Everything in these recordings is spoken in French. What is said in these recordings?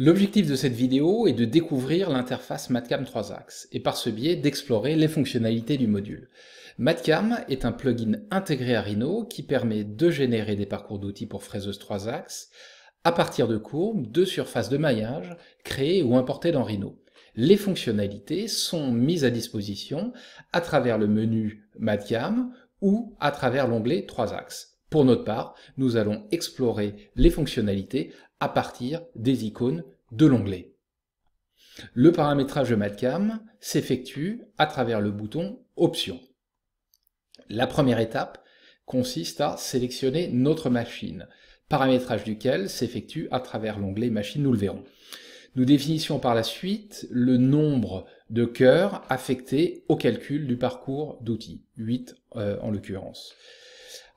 L'objectif de cette vidéo est de découvrir l'interface MatCam 3 axes et par ce biais d'explorer les fonctionnalités du module. MatCam est un plugin intégré à Rhino qui permet de générer des parcours d'outils pour fraiseuse 3 axes à partir de courbes, de surfaces de maillage créées ou importées dans Rhino. Les fonctionnalités sont mises à disposition à travers le menu MatCam ou à travers l'onglet 3 axes. Pour notre part, nous allons explorer les fonctionnalités à partir des icônes de l'onglet. Le paramétrage de Matcam s'effectue à travers le bouton Options. La première étape consiste à sélectionner notre machine, paramétrage duquel s'effectue à travers l'onglet Machine, nous le verrons. Nous définissons par la suite le nombre de cœurs affectés au calcul du parcours d'outils, 8 euh, en l'occurrence.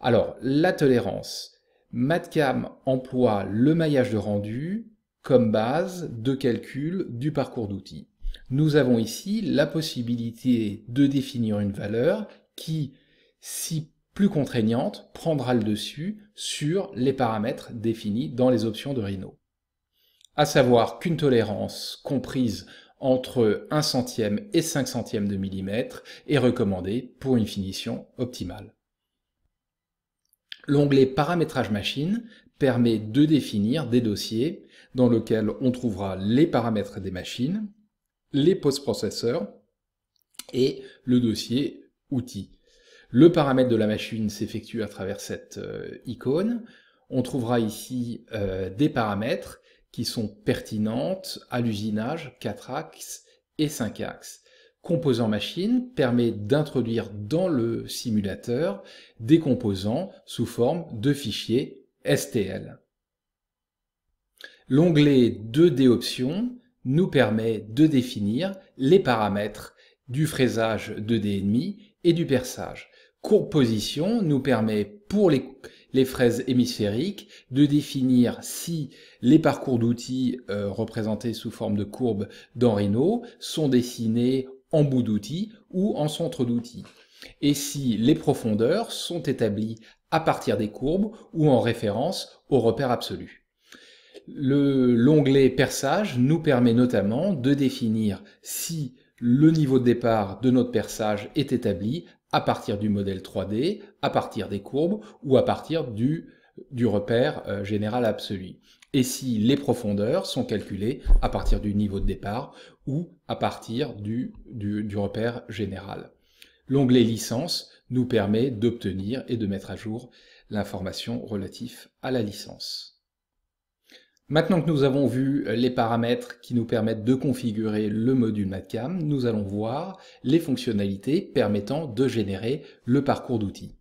Alors, la tolérance. Matcam emploie le maillage de rendu comme base de calcul du parcours d'outils. Nous avons ici la possibilité de définir une valeur qui, si plus contraignante, prendra le dessus sur les paramètres définis dans les options de Rhino. À savoir qu'une tolérance comprise entre 1 centième et 5 centièmes de millimètre est recommandée pour une finition optimale. L'onglet Paramétrage machine permet de définir des dossiers dans lesquels on trouvera les paramètres des machines, les post-processeurs et le dossier outils. Le paramètre de la machine s'effectue à travers cette euh, icône. On trouvera ici euh, des paramètres qui sont pertinentes à l'usinage 4 axes et 5 axes composant machine permet d'introduire dans le simulateur des composants sous forme de fichiers STL. L'onglet 2D options nous permet de définir les paramètres du fraisage 2D et du perçage. Courbe position nous permet pour les, fraises hémisphériques de définir si les parcours d'outils euh, représentés sous forme de courbe dans Rhino sont dessinés en bout d'outil ou en centre d'outil, et si les profondeurs sont établies à partir des courbes ou en référence au repère absolu. L'onglet perçage nous permet notamment de définir si le niveau de départ de notre perçage est établi à partir du modèle 3D, à partir des courbes ou à partir du, du repère euh, général absolu et si les profondeurs sont calculées à partir du niveau de départ ou à partir du, du, repère général. L'onglet licence nous permet d'obtenir et de mettre à jour l'information relative à la licence. Maintenant que nous avons vu les paramètres qui nous permettent de configurer le module MATCAM, nous allons voir les fonctionnalités permettant de générer le parcours d'outils.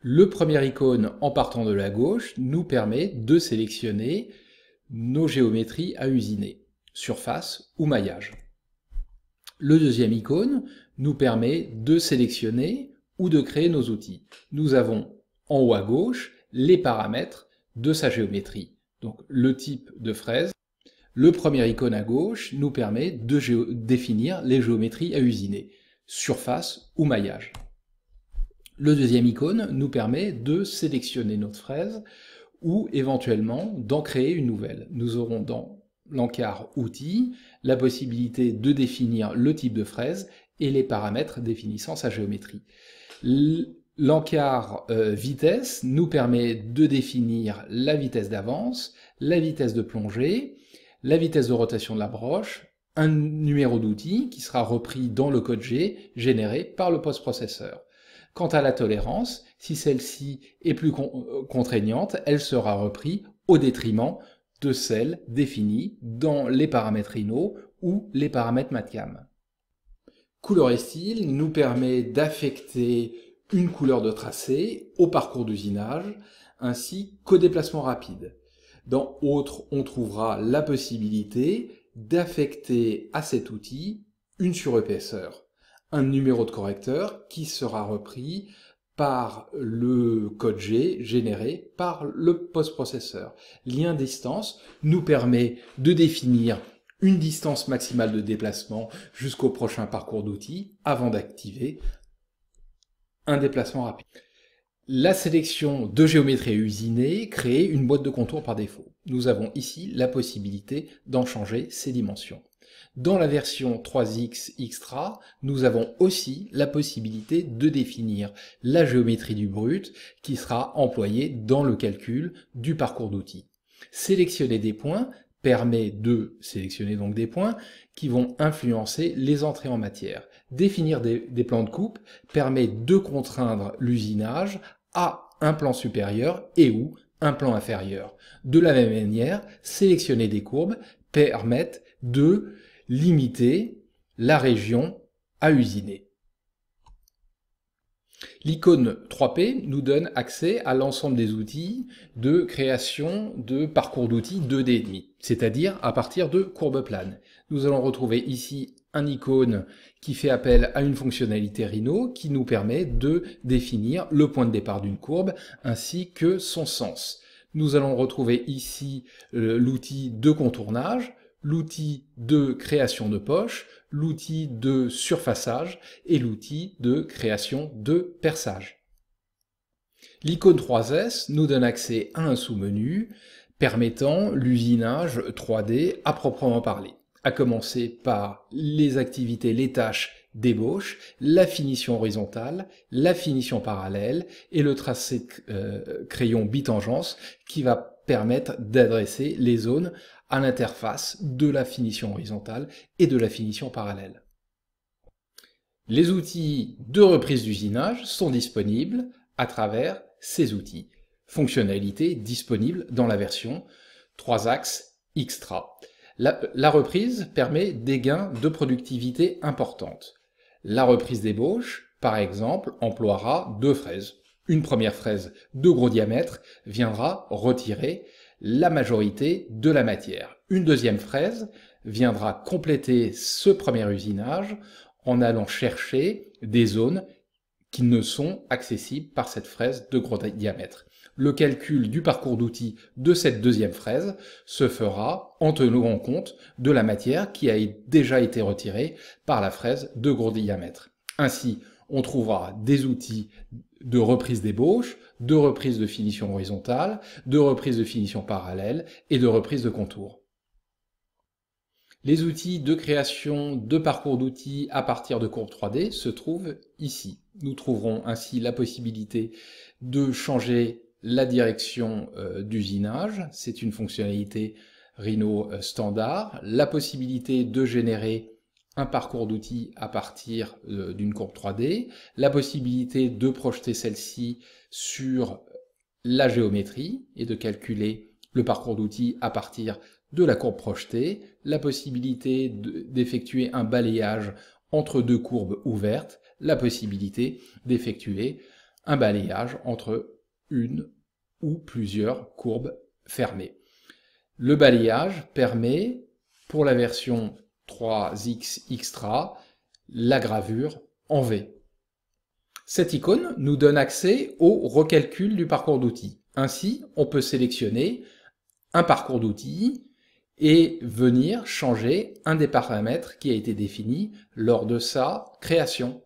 Le premier icône, en partant de la gauche, nous permet de sélectionner nos géométries à usiner, surface ou maillage. Le deuxième icône nous permet de sélectionner ou de créer nos outils. Nous avons en haut à gauche les paramètres de sa géométrie, donc le type de fraise. Le premier icône à gauche nous permet de définir les géométries à usiner, surface ou maillage. Le deuxième icône nous permet de sélectionner notre fraise ou éventuellement d'en créer une nouvelle. Nous aurons dans l'encart outils la possibilité de définir le type de fraise et les paramètres définissant sa géométrie. L'encart euh, vitesse nous permet de définir la vitesse d'avance, la vitesse de plongée, la vitesse de rotation de la broche, un numéro d'outil qui sera repris dans le code G généré par le post-processeur. Quant à la tolérance, si celle-ci est plus euh, contraignante, elle sera reprise au détriment de celle définie dans les paramètres ino ou les paramètres matcam. Couleur et style nous permet d'affecter une couleur de tracé au parcours d'usinage ainsi qu'au déplacement rapide. Dans Autres, on trouvera la possibilité d'affecter à cet outil une surépaisseur un numéro de correcteur qui sera repris par le code G généré par le post-processeur. Lien distance nous permet de définir une distance maximale de déplacement jusqu'au prochain parcours d'outils avant d'activer un déplacement rapide. La sélection de géométrie usinée crée une boîte de contour par défaut. Nous avons ici la possibilité d'en changer ses dimensions. Dans la version 3x extra, nous avons aussi la possibilité de définir la géométrie du brut qui sera employée dans le calcul du parcours d'outils. Sélectionner des points permet de sélectionner donc des points qui vont influencer les entrées en matière. Définir des, plans de coupe permet de contraindre l'usinage à un plan supérieur et ou un plan inférieur. De la même manière, sélectionner des courbes permettent de limiter la région à usiner. L'icône 3P nous donne accès à l'ensemble des outils de création de parcours d'outils 2D et demi, c'est-à-dire à partir de courbes planes. Nous allons retrouver ici un icône qui fait appel à une fonctionnalité Rhino qui nous permet de définir le point de départ d'une courbe ainsi que son sens. Nous allons retrouver ici euh, l'outil de contournage l'outil de création de poche, l'outil de surfaçage et l'outil de création de perçage. L'icône 3S nous donne accès à un sous-menu permettant l'usinage 3D à proprement parler, à commencer par les activités, les tâches d'ébauche, la finition horizontale, la finition parallèle et le tracé euh, crayon bitangence qui va permettent d'adresser les zones à l'interface de la finition horizontale et de la finition parallèle. Les outils de reprise d'usinage sont disponibles à travers ces outils. Fonctionnalités disponibles dans la version 3 axes extra. La, la reprise permet des gains de productivité importantes. La reprise d'ébauche, par exemple, emploiera deux fraises une première fraise de gros diamètre viendra retirer la majorité de la matière. Une deuxième fraise viendra compléter ce premier usinage en allant chercher des zones qui ne sont accessibles par cette fraise de gros diamètre. Le calcul du parcours d'outils de cette deuxième fraise se fera en tenant compte de la matière qui a déjà été retirée par la fraise de gros diamètre. Ainsi, on trouvera des outils de reprise d'ébauche, de reprise de finition horizontale, de reprise de finition parallèle et de reprise de contour. Les outils de création de parcours d'outils à partir de courbes 3D se trouvent ici. Nous trouverons ainsi la possibilité de changer la direction euh, d'usinage, c'est une fonctionnalité Rhino euh, standard, la possibilité de générer un parcours d'outils à partir euh, d'une courbe 3D, la possibilité de projeter celle-ci sur la géométrie et de calculer le parcours d'outils à partir de la courbe projetée, la possibilité d'effectuer un balayage entre deux courbes ouvertes, la possibilité d'effectuer un balayage entre une ou plusieurs courbes fermées. Le balayage permet, pour la version 3x extra, la gravure en V. Cette icône nous donne accès au recalcul du parcours d'outils. Ainsi, on peut sélectionner un parcours d'outils et venir changer un des paramètres qui a été défini lors de sa création.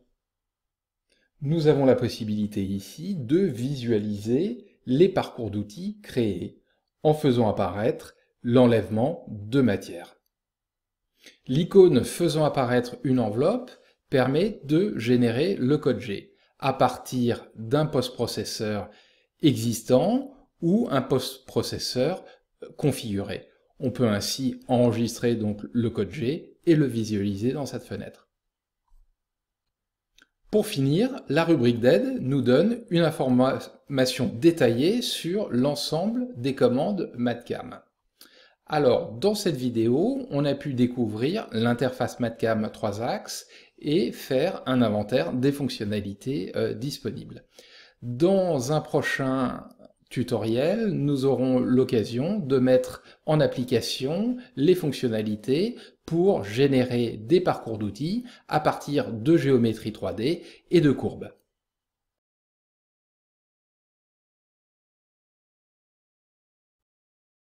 Nous avons la possibilité ici de visualiser les parcours d'outils créés en faisant apparaître l'enlèvement de matière. L'icône faisant apparaître une enveloppe permet de générer le code G à partir d'un post-processeur existant ou un post-processeur euh, configuré. On peut ainsi enregistrer donc le code G et le visualiser dans cette fenêtre. Pour finir, la rubrique d'aide nous donne une information détaillée sur l'ensemble des commandes MATCAM. Alors, dans cette vidéo, on a pu découvrir l'interface MATCAM 3 axes et faire un inventaire des fonctionnalités euh, disponibles. Dans un prochain tutoriel, nous aurons l'occasion de mettre en application les fonctionnalités pour générer des parcours d'outils à partir de géométrie 3D et de courbes.